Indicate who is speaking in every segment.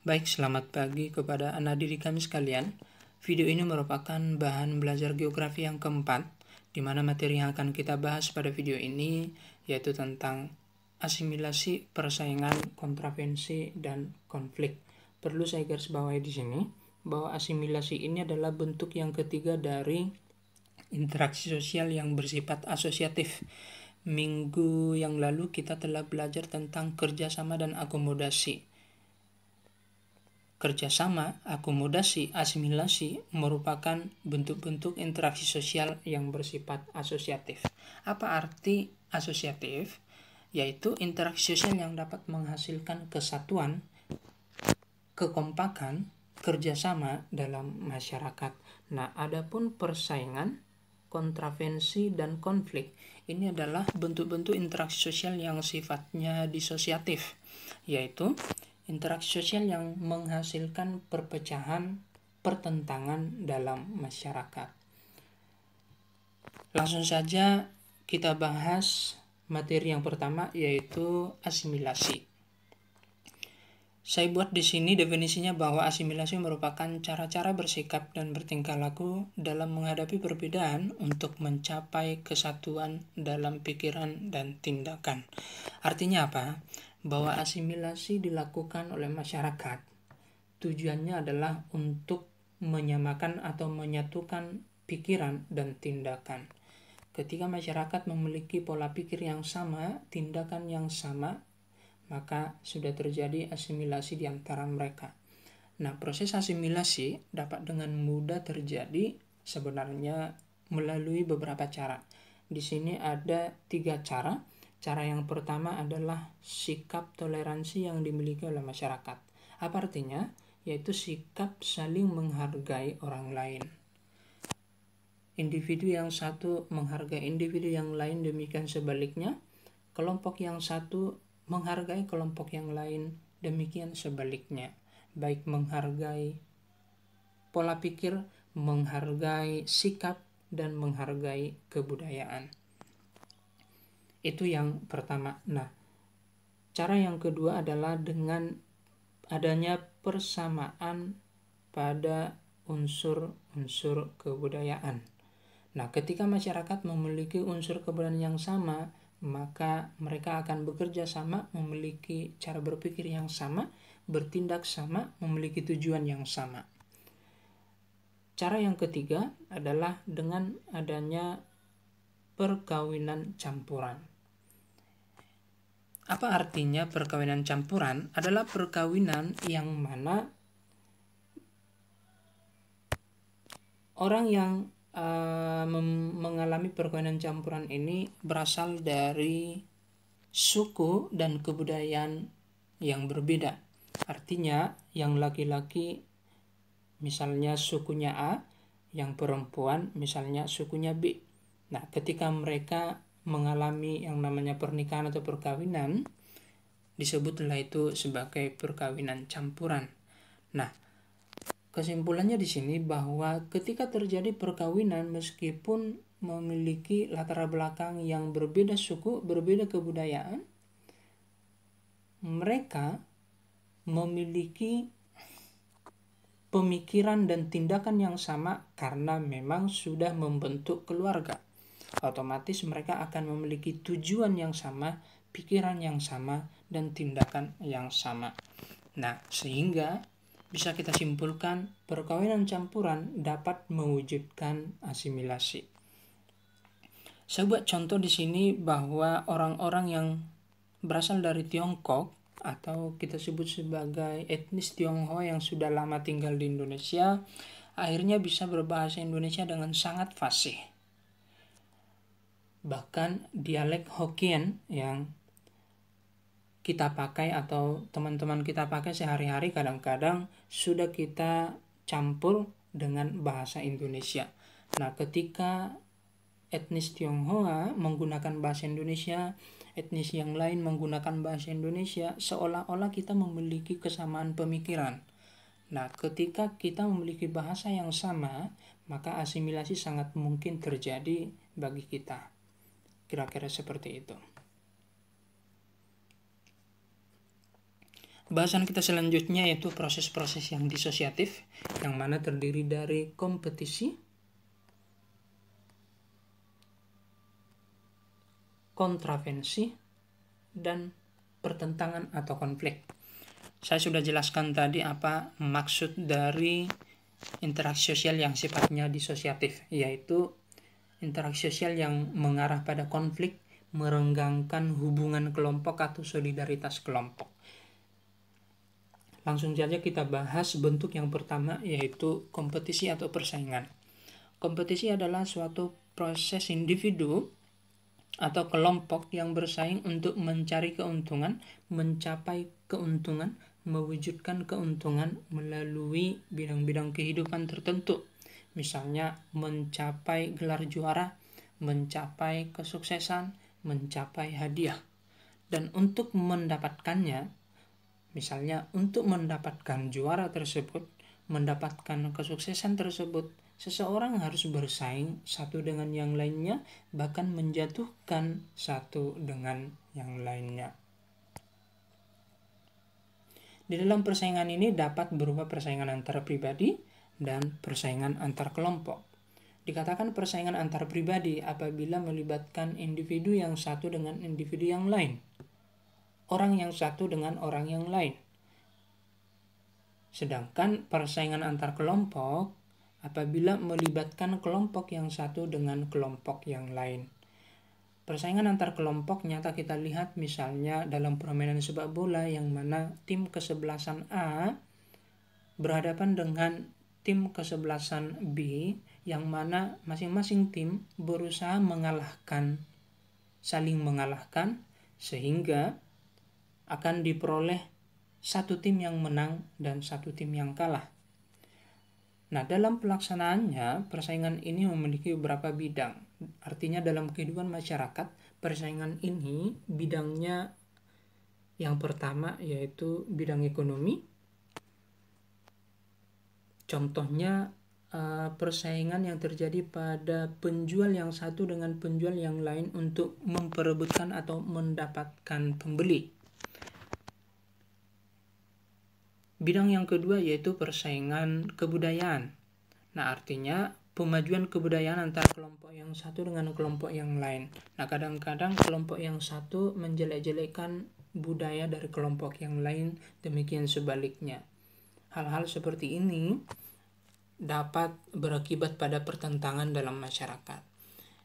Speaker 1: Baik, selamat pagi kepada anak diri kami sekalian. Video ini merupakan bahan belajar geografi yang keempat, di mana materi yang akan kita bahas pada video ini yaitu tentang asimilasi, persaingan, kontravensi, dan konflik. Perlu saya garis bawahi di sini bahwa asimilasi ini adalah bentuk yang ketiga dari interaksi sosial yang bersifat asosiatif. Minggu yang lalu kita telah belajar tentang kerjasama dan akomodasi Kerjasama, akomodasi, asimilasi merupakan bentuk-bentuk interaksi sosial yang bersifat asosiatif. Apa arti asosiatif? Yaitu interaksi sosial yang dapat menghasilkan kesatuan, kekompakan, kerjasama dalam masyarakat. Nah, adapun persaingan, kontravensi, dan konflik ini adalah bentuk-bentuk interaksi sosial yang sifatnya disosiatif, yaitu interaksi sosial yang menghasilkan perpecahan, pertentangan dalam masyarakat. Langsung saja kita bahas materi yang pertama yaitu asimilasi. Saya buat di sini definisinya bahwa asimilasi merupakan cara-cara bersikap dan bertingkah laku dalam menghadapi perbedaan untuk mencapai kesatuan dalam pikiran dan tindakan. Artinya apa? bahwa asimilasi dilakukan oleh masyarakat. Tujuannya adalah untuk menyamakan atau menyatukan pikiran dan tindakan. Ketika masyarakat memiliki pola pikir yang sama, tindakan yang sama, maka sudah terjadi asimilasi di antara mereka. Nah, proses asimilasi dapat dengan mudah terjadi sebenarnya melalui beberapa cara. Di sini ada tiga cara Cara yang pertama adalah sikap toleransi yang dimiliki oleh masyarakat. Apa artinya? Yaitu sikap saling menghargai orang lain. Individu yang satu menghargai individu yang lain, demikian sebaliknya. Kelompok yang satu menghargai kelompok yang lain, demikian sebaliknya. Baik menghargai pola pikir, menghargai sikap, dan menghargai kebudayaan. Itu yang pertama. Nah, cara yang kedua adalah dengan adanya persamaan pada unsur-unsur kebudayaan. Nah, ketika masyarakat memiliki unsur kebudayaan yang sama, maka mereka akan bekerja sama, memiliki cara berpikir yang sama, bertindak sama, memiliki tujuan yang sama. Cara yang ketiga adalah dengan adanya perkawinan campuran. Apa artinya perkawinan campuran? Adalah perkawinan yang mana orang yang uh, mengalami perkawinan campuran ini berasal dari suku dan kebudayaan yang berbeda. Artinya, yang laki-laki misalnya sukunya A, yang perempuan misalnya sukunya B. Nah, ketika mereka mengalami yang namanya pernikahan atau perkawinan disebutlah itu sebagai perkawinan campuran. Nah, kesimpulannya di sini bahwa ketika terjadi perkawinan meskipun memiliki latar belakang yang berbeda suku, berbeda kebudayaan, mereka memiliki pemikiran dan tindakan yang sama karena memang sudah membentuk keluarga otomatis mereka akan memiliki tujuan yang sama, pikiran yang sama, dan tindakan yang sama. Nah, sehingga bisa kita simpulkan perkawinan campuran dapat mewujudkan asimilasi. Saya buat contoh di sini bahwa orang-orang yang berasal dari Tiongkok atau kita sebut sebagai etnis Tionghoa yang sudah lama tinggal di Indonesia akhirnya bisa berbahasa Indonesia dengan sangat fasih bahkan dialek Hokkien yang kita pakai atau teman-teman kita pakai sehari-hari kadang-kadang sudah kita campur dengan bahasa Indonesia. Nah, ketika etnis Tionghoa menggunakan bahasa Indonesia, etnis yang lain menggunakan bahasa Indonesia, seolah-olah kita memiliki kesamaan pemikiran. Nah, ketika kita memiliki bahasa yang sama, maka asimilasi sangat mungkin terjadi bagi kita. Kira-kira seperti itu. Bahasan kita selanjutnya yaitu proses-proses yang disosiatif, yang mana terdiri dari kompetisi, kontravensi, dan pertentangan atau konflik. Saya sudah jelaskan tadi apa maksud dari interaksi sosial yang sifatnya disosiatif, yaitu interaksi sosial yang mengarah pada konflik, merenggangkan hubungan kelompok atau solidaritas kelompok. Langsung saja kita bahas bentuk yang pertama yaitu kompetisi atau persaingan. Kompetisi adalah suatu proses individu atau kelompok yang bersaing untuk mencari keuntungan, mencapai keuntungan, mewujudkan keuntungan melalui bidang-bidang kehidupan tertentu misalnya mencapai gelar juara, mencapai kesuksesan, mencapai hadiah. Dan untuk mendapatkannya, misalnya untuk mendapatkan juara tersebut, mendapatkan kesuksesan tersebut, seseorang harus bersaing satu dengan yang lainnya, bahkan menjatuhkan satu dengan yang lainnya. Di dalam persaingan ini dapat berupa persaingan antara pribadi, dan persaingan antar kelompok. Dikatakan persaingan antar pribadi apabila melibatkan individu yang satu dengan individu yang lain, orang yang satu dengan orang yang lain. Sedangkan persaingan antar kelompok apabila melibatkan kelompok yang satu dengan kelompok yang lain. Persaingan antar kelompok nyata kita lihat misalnya dalam permainan sepak bola yang mana tim kesebelasan A berhadapan dengan tim kesebelasan B yang mana masing-masing tim berusaha mengalahkan saling mengalahkan sehingga akan diperoleh satu tim yang menang dan satu tim yang kalah. Nah, dalam pelaksanaannya, persaingan ini memiliki beberapa bidang. Artinya dalam kehidupan masyarakat, persaingan ini bidangnya yang pertama yaitu bidang ekonomi, Contohnya eh, persaingan yang terjadi pada penjual yang satu dengan penjual yang lain untuk memperebutkan atau mendapatkan pembeli. Bidang yang kedua yaitu persaingan kebudayaan. Nah, artinya pemajuan kebudayaan antara kelompok yang satu dengan kelompok yang lain. Nah, kadang-kadang kelompok yang satu menjelek-jelekan budaya dari kelompok yang lain, demikian sebaliknya hal-hal seperti ini dapat berakibat pada pertentangan dalam masyarakat.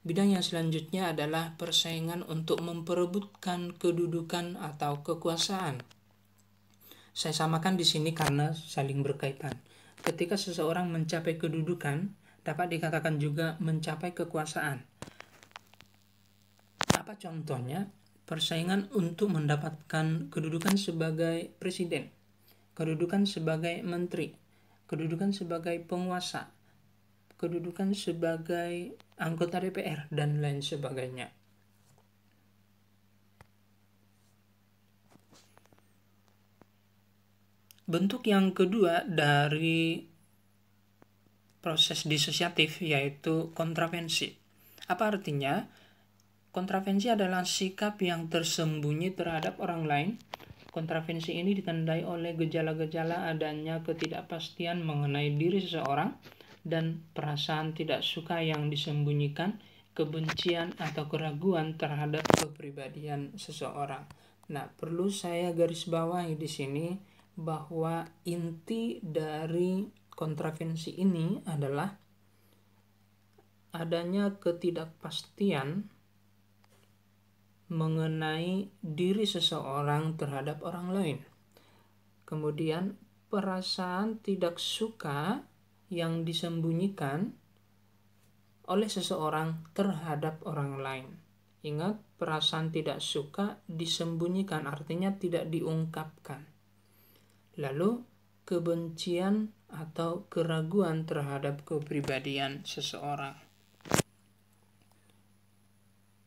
Speaker 1: Bidang yang selanjutnya adalah persaingan untuk memperebutkan kedudukan atau kekuasaan. Saya samakan di sini karena saling berkaitan. Ketika seseorang mencapai kedudukan, dapat dikatakan juga mencapai kekuasaan. Apa contohnya? Persaingan untuk mendapatkan kedudukan sebagai presiden kedudukan sebagai menteri, kedudukan sebagai penguasa, kedudukan sebagai anggota DPR, dan lain sebagainya. Bentuk yang kedua dari proses disosiatif yaitu kontravensi. Apa artinya? Kontravensi adalah sikap yang tersembunyi terhadap orang lain Kontravensi ini ditandai oleh gejala-gejala adanya ketidakpastian mengenai diri seseorang dan perasaan tidak suka yang disembunyikan, kebencian atau keraguan terhadap kepribadian seseorang. Nah, perlu saya garis bawahi di sini bahwa inti dari kontravensi ini adalah adanya ketidakpastian mengenai diri seseorang terhadap orang lain. Kemudian, perasaan tidak suka yang disembunyikan oleh seseorang terhadap orang lain. Ingat, perasaan tidak suka disembunyikan, artinya tidak diungkapkan. Lalu, kebencian atau keraguan terhadap kepribadian seseorang.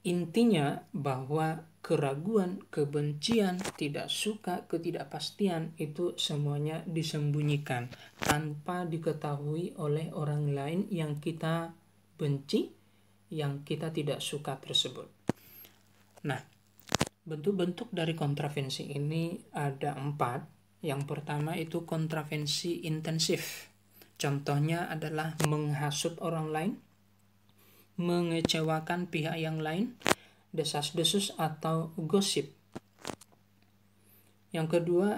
Speaker 1: Intinya bahwa keraguan, kebencian, tidak suka, ketidakpastian itu semuanya disembunyikan tanpa diketahui oleh orang lain yang kita benci, yang kita tidak suka tersebut. Nah, bentuk-bentuk dari kontravensi ini ada empat. Yang pertama itu kontravensi intensif. Contohnya adalah menghasut orang lain, mengecewakan pihak yang lain, desas-desus atau gosip. Yang kedua,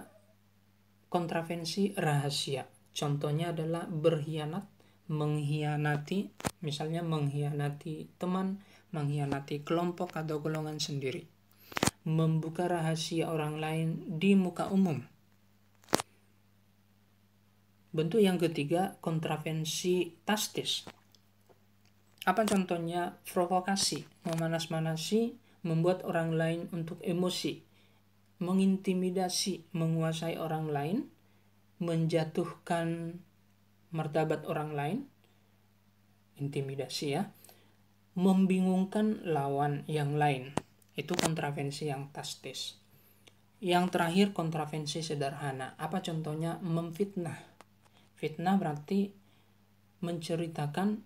Speaker 1: kontravensi rahasia. Contohnya adalah berkhianat, mengkhianati, misalnya mengkhianati teman, mengkhianati kelompok atau golongan sendiri. Membuka rahasia orang lain di muka umum. Bentuk yang ketiga, kontravensi tastis apa contohnya? Provokasi, memanas-manasi, membuat orang lain untuk emosi, mengintimidasi, menguasai orang lain, menjatuhkan martabat orang lain, intimidasi ya, membingungkan lawan yang lain. Itu kontravensi yang tastis. Yang terakhir kontravensi sederhana. Apa contohnya? Memfitnah. Fitnah berarti menceritakan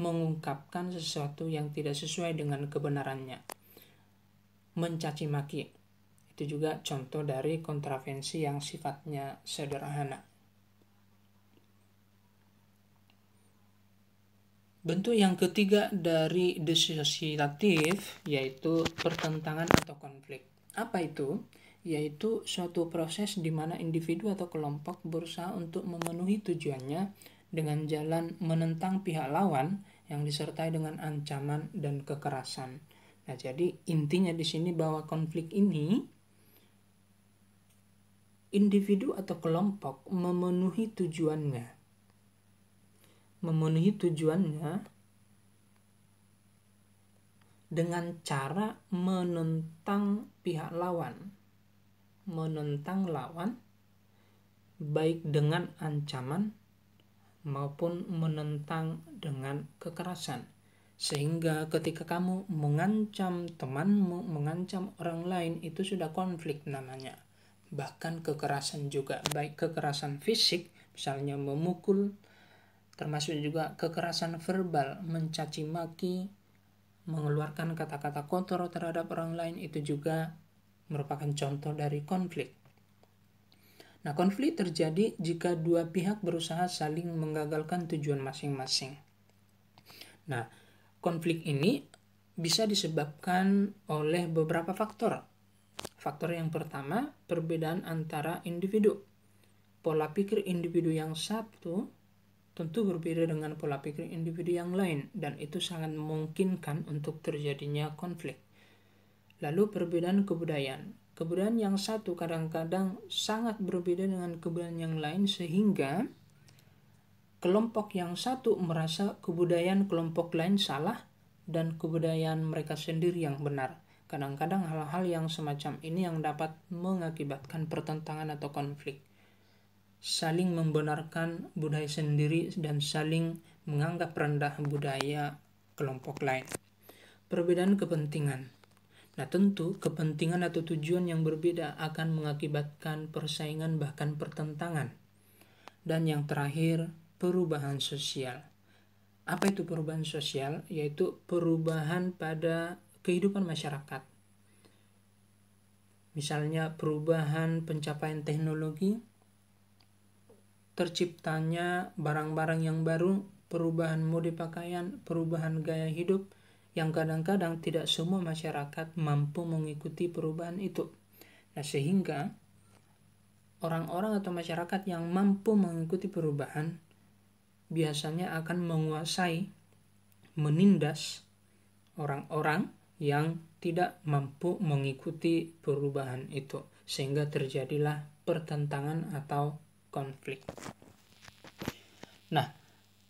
Speaker 1: mengungkapkan sesuatu yang tidak sesuai dengan kebenarannya. Mencaci maki. Itu juga contoh dari kontravensi yang sifatnya sederhana. Bentuk yang ketiga dari disosiatif yaitu pertentangan atau konflik. Apa itu? Yaitu suatu proses di mana individu atau kelompok berusaha untuk memenuhi tujuannya dengan jalan menentang pihak lawan yang disertai dengan ancaman dan kekerasan. Nah, jadi intinya di sini bahwa konflik ini individu atau kelompok memenuhi tujuannya. Memenuhi tujuannya dengan cara menentang pihak lawan. Menentang lawan baik dengan ancaman maupun menentang dengan kekerasan. Sehingga ketika kamu mengancam temanmu, mengancam orang lain, itu sudah konflik namanya. Bahkan kekerasan juga, baik kekerasan fisik, misalnya memukul, termasuk juga kekerasan verbal, mencaci maki, mengeluarkan kata-kata kotor terhadap orang lain, itu juga merupakan contoh dari konflik. Nah, konflik terjadi jika dua pihak berusaha saling menggagalkan tujuan masing-masing. Nah, konflik ini bisa disebabkan oleh beberapa faktor. Faktor yang pertama, perbedaan antara individu. Pola pikir individu yang satu tentu berbeda dengan pola pikir individu yang lain dan itu sangat memungkinkan untuk terjadinya konflik. Lalu perbedaan kebudayaan. Kebudayaan yang satu kadang-kadang sangat berbeda dengan keberadaan yang lain sehingga kelompok yang satu merasa kebudayaan kelompok lain salah dan kebudayaan mereka sendiri yang benar. Kadang-kadang hal-hal yang semacam ini yang dapat mengakibatkan pertentangan atau konflik. Saling membenarkan budaya sendiri dan saling menganggap rendah budaya kelompok lain. Perbedaan kepentingan Nah, tentu kepentingan atau tujuan yang berbeda akan mengakibatkan persaingan, bahkan pertentangan. Dan yang terakhir, perubahan sosial. Apa itu perubahan sosial? Yaitu perubahan pada kehidupan masyarakat. Misalnya, perubahan pencapaian teknologi, terciptanya barang-barang yang baru, perubahan mode pakaian, perubahan gaya hidup yang kadang-kadang tidak semua masyarakat mampu mengikuti perubahan itu. Nah, sehingga orang-orang atau masyarakat yang mampu mengikuti perubahan biasanya akan menguasai, menindas orang-orang yang tidak mampu mengikuti perubahan itu, sehingga terjadilah pertentangan atau konflik. Nah,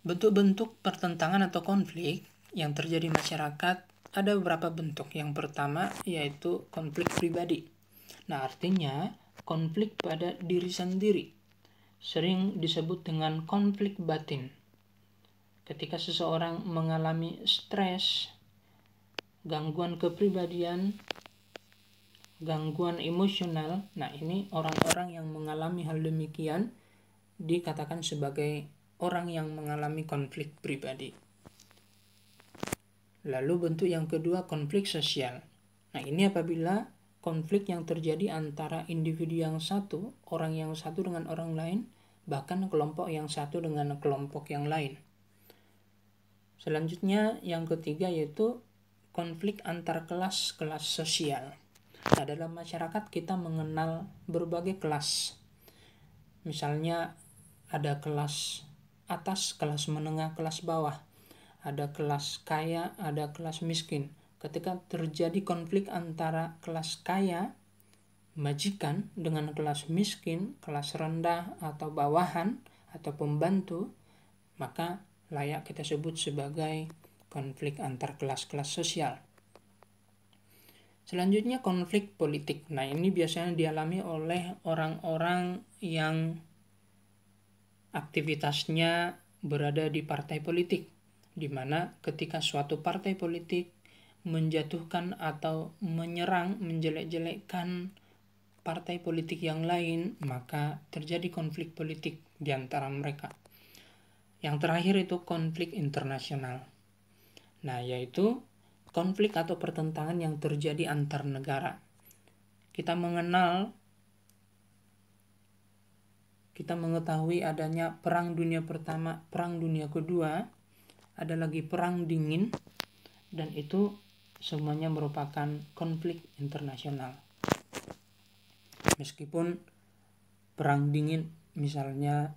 Speaker 1: bentuk-bentuk pertentangan atau konflik yang terjadi di masyarakat ada beberapa bentuk. Yang pertama yaitu konflik pribadi. Nah, artinya konflik pada diri sendiri. Sering disebut dengan konflik batin. Ketika seseorang mengalami stres, gangguan kepribadian, gangguan emosional. Nah, ini orang-orang yang mengalami hal demikian dikatakan sebagai orang yang mengalami konflik pribadi. Lalu bentuk yang kedua konflik sosial. Nah, ini apabila konflik yang terjadi antara individu yang satu, orang yang satu dengan orang lain, bahkan kelompok yang satu dengan kelompok yang lain. Selanjutnya yang ketiga yaitu konflik antar kelas kelas sosial. Nah, dalam masyarakat kita mengenal berbagai kelas. Misalnya ada kelas atas, kelas menengah, kelas bawah ada kelas kaya, ada kelas miskin. Ketika terjadi konflik antara kelas kaya, majikan, dengan kelas miskin, kelas rendah atau bawahan, atau pembantu, maka layak kita sebut sebagai konflik antar kelas-kelas sosial. Selanjutnya konflik politik. Nah, ini biasanya dialami oleh orang-orang yang aktivitasnya berada di partai politik di mana ketika suatu partai politik menjatuhkan atau menyerang, menjelek-jelekkan partai politik yang lain, maka terjadi konflik politik di antara mereka. Yang terakhir itu konflik internasional. Nah, yaitu konflik atau pertentangan yang terjadi antar negara. Kita mengenal kita mengetahui adanya Perang Dunia Pertama, Perang Dunia Kedua, ada lagi perang dingin dan itu semuanya merupakan konflik internasional. Meskipun perang dingin misalnya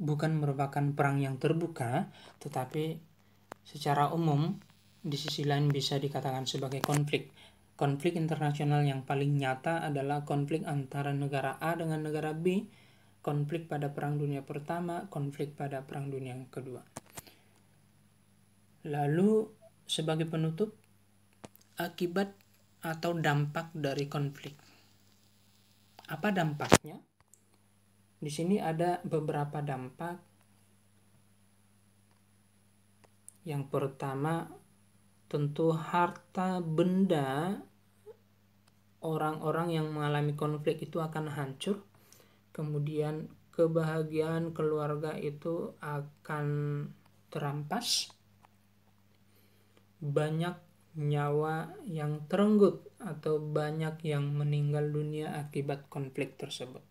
Speaker 1: bukan merupakan perang yang terbuka, tetapi secara umum di sisi lain bisa dikatakan sebagai konflik. Konflik internasional yang paling nyata adalah konflik antara negara A dengan negara B, konflik pada Perang Dunia Pertama, konflik pada Perang Dunia Kedua. Lalu sebagai penutup akibat atau dampak dari konflik. Apa dampaknya? Di sini ada beberapa dampak. Yang pertama tentu harta benda orang-orang yang mengalami konflik itu akan hancur. Kemudian kebahagiaan keluarga itu akan terampas banyak nyawa yang terenggut atau banyak yang meninggal dunia akibat konflik tersebut.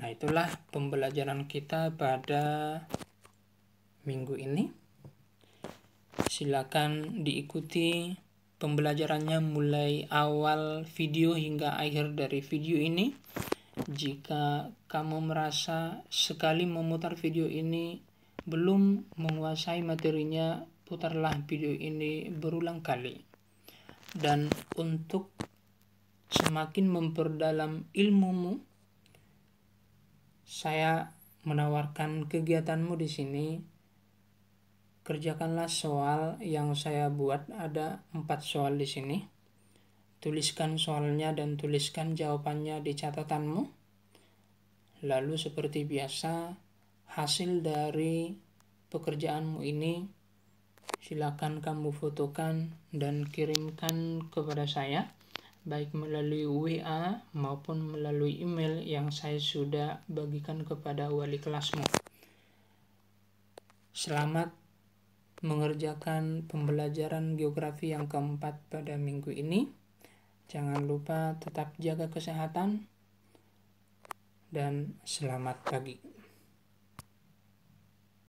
Speaker 1: Nah, itulah pembelajaran kita pada minggu ini. Silakan diikuti pembelajarannya mulai awal video hingga akhir dari video ini. Jika kamu merasa sekali memutar video ini belum menguasai materinya, putarlah video ini berulang kali. Dan untuk semakin memperdalam ilmumu, saya menawarkan kegiatanmu di sini. Kerjakanlah soal yang saya buat ada empat soal di sini. Tuliskan soalnya dan tuliskan jawabannya di catatanmu. Lalu seperti biasa, hasil dari pekerjaanmu ini Silakan kamu fotokan dan kirimkan kepada saya baik melalui WA maupun melalui email yang saya sudah bagikan kepada wali kelasmu. Selamat mengerjakan pembelajaran geografi yang keempat pada minggu ini. Jangan lupa tetap jaga kesehatan dan selamat pagi.